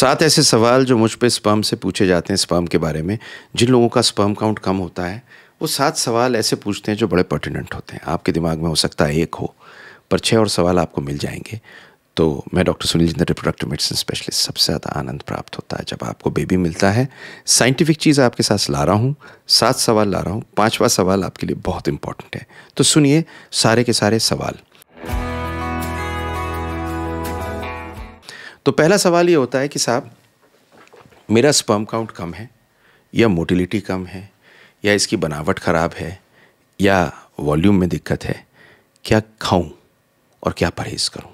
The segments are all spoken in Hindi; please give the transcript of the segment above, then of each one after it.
सात ऐसे सवाल जो मुझ पर स्पर्म से पूछे जाते हैं स्पर्म के बारे में जिन लोगों का स्पर्म काउंट कम होता है वो सात सवाल ऐसे पूछते हैं जो बड़े पर्टिनेंट होते हैं आपके दिमाग में हो सकता है एक हो पर छः और सवाल आपको मिल जाएंगे तो मैं डॉक्टर सुनील जिंदर रिप्रोडक्टिव मेडिसिन स्पेशलिस्ट सबसे ज़्यादा आनंद प्राप्त होता है जब आपको बेबी मिलता है साइंटिफिक चीज़ आपके साथ ला रहा हूँ सात सवाल ला रहा हूँ पाँचवा सवाल आपके लिए बहुत इंपॉर्टेंट है तो सुनिए सारे के सारे सवाल तो पहला सवाल ये होता है कि साहब मेरा स्पर्म काउंट कम है या मोटिलिटी कम है या इसकी बनावट ख़राब है या वॉल्यूम में दिक्कत है क्या खाऊं और क्या परहेज़ करूं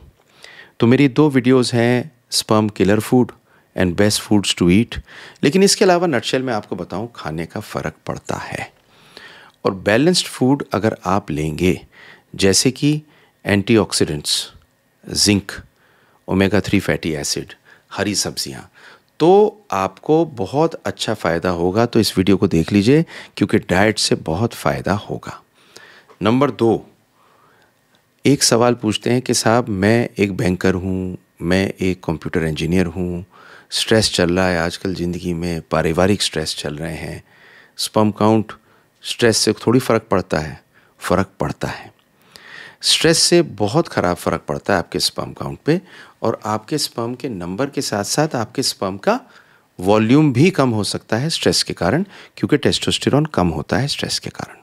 तो मेरी दो वीडियोस हैं sperm killer food and best foods to eat लेकिन इसके अलावा नटशेल में आपको बताऊं खाने का फ़र्क पड़ता है और बैलेंस्ड फूड अगर आप लेंगे जैसे कि antioxidants zinc omega three fatty acid हरी सब्जियाँ तो आपको बहुत अच्छा फ़ायदा होगा तो इस वीडियो को देख लीजिए क्योंकि डाइट से बहुत फ़ायदा होगा नंबर दो एक सवाल पूछते हैं कि साहब मैं एक बैंकर हूँ मैं एक कंप्यूटर इंजीनियर हूँ स्ट्रेस चल रहा है आजकल ज़िंदगी में पारिवारिक स्ट्रेस चल रहे हैं स्पम काउंट स्ट्रेस से थोड़ी फ़र्क पड़ता है फ़र्क पड़ता है स्ट्रेस से बहुत ख़राब फ़र्क पड़ता है आपके स्पर्म काउंट पे और आपके स्पर्म के नंबर के साथ साथ आपके स्पर्म का वॉल्यूम भी कम हो सकता है स्ट्रेस के कारण क्योंकि टेस्टोस्टिर कम होता है स्ट्रेस के कारण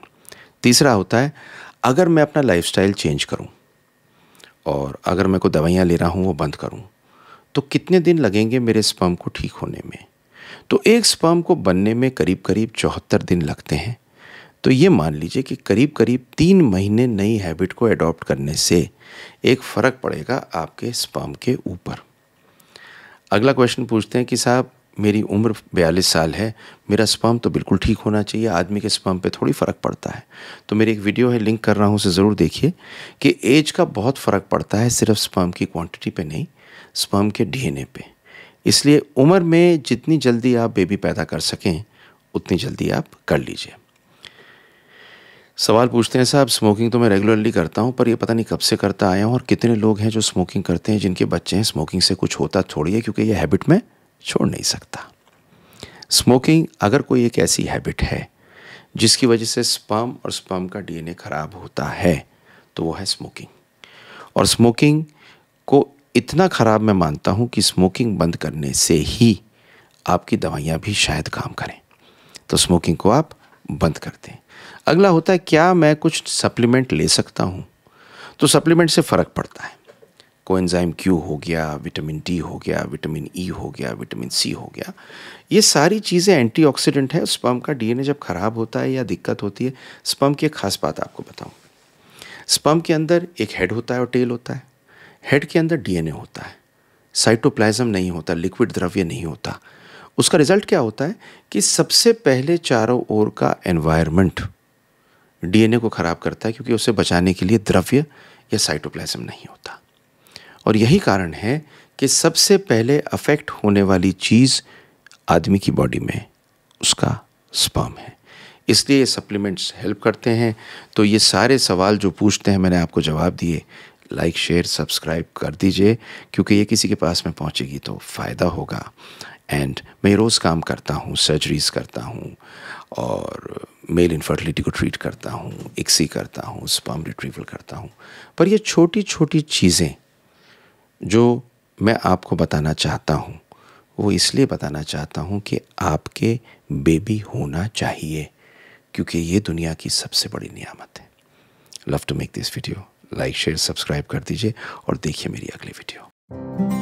तीसरा होता है अगर मैं अपना लाइफ चेंज करूँ और अगर मैं को दवाइयाँ ले रहा हूँ वो बंद करूँ तो कितने दिन लगेंगे मेरे स्पर्म को ठीक होने में तो एक स्पर्म को बनने में करीब करीब चौहत्तर दिन लगते हैं तो ये मान लीजिए कि करीब करीब तीन महीने नई हैबिट को अडॉप्ट करने से एक फ़र्क पड़ेगा आपके स्पर्म के ऊपर अगला क्वेश्चन पूछते हैं कि साहब मेरी उम्र बयालीस साल है मेरा स्पर्म तो बिल्कुल ठीक होना चाहिए आदमी के स्पर्म पे थोड़ी फ़र्क पड़ता है तो मेरी एक वीडियो है लिंक कर रहा हूँ उसे ज़रूर देखिए कि एज का बहुत फ़र्क पड़ता है सिर्फ स्पर्म की क्वांटिटी पे नहीं स्पर्म के डीएनए पे इसलिए उम्र में जितनी जल्दी आप बेबी पैदा कर सकें उतनी जल्दी आप कर लीजिए सवाल पूछते हैं साहब स्मोकिंग तो मैं रेगुलरली करता हूँ पर ये पता नहीं कब से करता आया हूँ और कितने लोग हैं जो स्मोकिंग करते हैं जिनके बच्चे हैं स्मोकिंग से कुछ होता छोड़िए क्योंकि ये हैबिट मैं छोड़ नहीं सकता स्मोकिंग अगर कोई एक ऐसी हैबिट है जिसकी वजह से स्पम और स्पम का डीएनए ख़राब होता है तो वो है स्मोकिंग और स्मोकिंग को इतना ख़राब मैं मानता हूँ कि स्मोकिंग बंद करने से ही आपकी दवाइयाँ भी शायद काम करें तो स्मोकिंग को आप बंद कर दें अगला होता है क्या मैं कुछ सप्लीमेंट ले सकता हूँ तो सप्लीमेंट से फ़र्क पड़ता है कोएंजाइम क्यू हो गया विटामिन डी हो गया विटामिन ई e हो गया विटामिन सी हो गया ये सारी चीज़ें एंटीऑक्सीडेंट है स्पम का डीएनए जब ख़राब होता है या दिक्कत होती है स्पम की एक ख़ास बात आपको बताऊँ स्पम के अंदर एक हेड होता है और टेल होता है हेड के अंदर डीएनए होता है साइटोप्लाज्म नहीं होता लिक्विड द्रव्य नहीं होता उसका रिजल्ट क्या होता है कि सबसे पहले चारों ओर का एनवायरनमेंट डीएनए को ख़राब करता है क्योंकि उसे बचाने के लिए द्रव्य या साइटोप्लाज्म नहीं होता और यही कारण है कि सबसे पहले अफेक्ट होने वाली चीज़ आदमी की बॉडी में उसका स्पर्म है इसलिए ये सप्लीमेंट्स हेल्प करते हैं तो ये सारे सवाल जो पूछते हैं मैंने आपको जवाब दिए लाइक शेयर सब्सक्राइब कर दीजिए क्योंकि ये किसी के पास में पहुंचेगी तो फ़ायदा होगा एंड मैं रोज़ काम करता हूँ सर्जरीज करता हूँ और मेल इनफर्टिलिटी को ट्रीट करता हूँ एक्सी करता हूँ स्पर्म रिट्रीवल करता हूँ पर ये छोटी छोटी चीज़ें जो मैं आपको बताना चाहता हूँ वो इसलिए बताना चाहता हूँ कि आपके बेबी होना चाहिए क्योंकि ये दुनिया की सबसे बड़ी नियामत है love to make this video like share subscribe कर दीजिए और देखिए मेरी अगली वीडियो